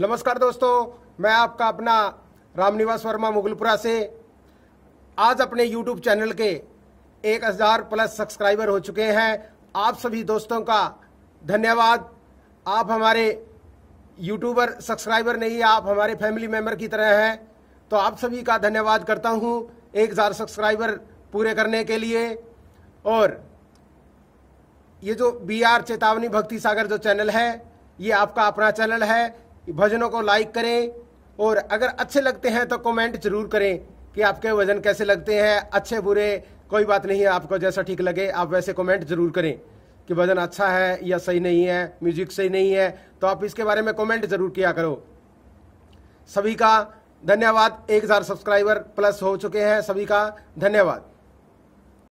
नमस्कार दोस्तों मैं आपका अपना रामनिवास वर्मा मुगलपुरा से आज अपने YouTube चैनल के 1000 प्लस सब्सक्राइबर हो चुके हैं आप सभी दोस्तों का धन्यवाद आप हमारे यूट्यूबर सब्सक्राइबर नहीं आप हमारे फैमिली मेम्बर की तरह हैं तो आप सभी का धन्यवाद करता हूं 1000 सब्सक्राइबर पूरे करने के लिए और ये जो बी आर चेतावनी भक्ति सागर जो चैनल है ये आपका अपना चैनल है भजनों को लाइक करें और अगर अच्छे लगते हैं तो कमेंट जरूर करें कि आपके भजन कैसे लगते हैं अच्छे बुरे कोई बात नहीं है आपको जैसा ठीक लगे आप वैसे कमेंट जरूर करें कि भजन अच्छा है या सही नहीं है म्यूजिक सही नहीं है तो आप इसके बारे में कमेंट जरूर किया करो सभी का धन्यवाद एक हज़ार सब्सक्राइबर प्लस हो चुके हैं सभी का धन्यवाद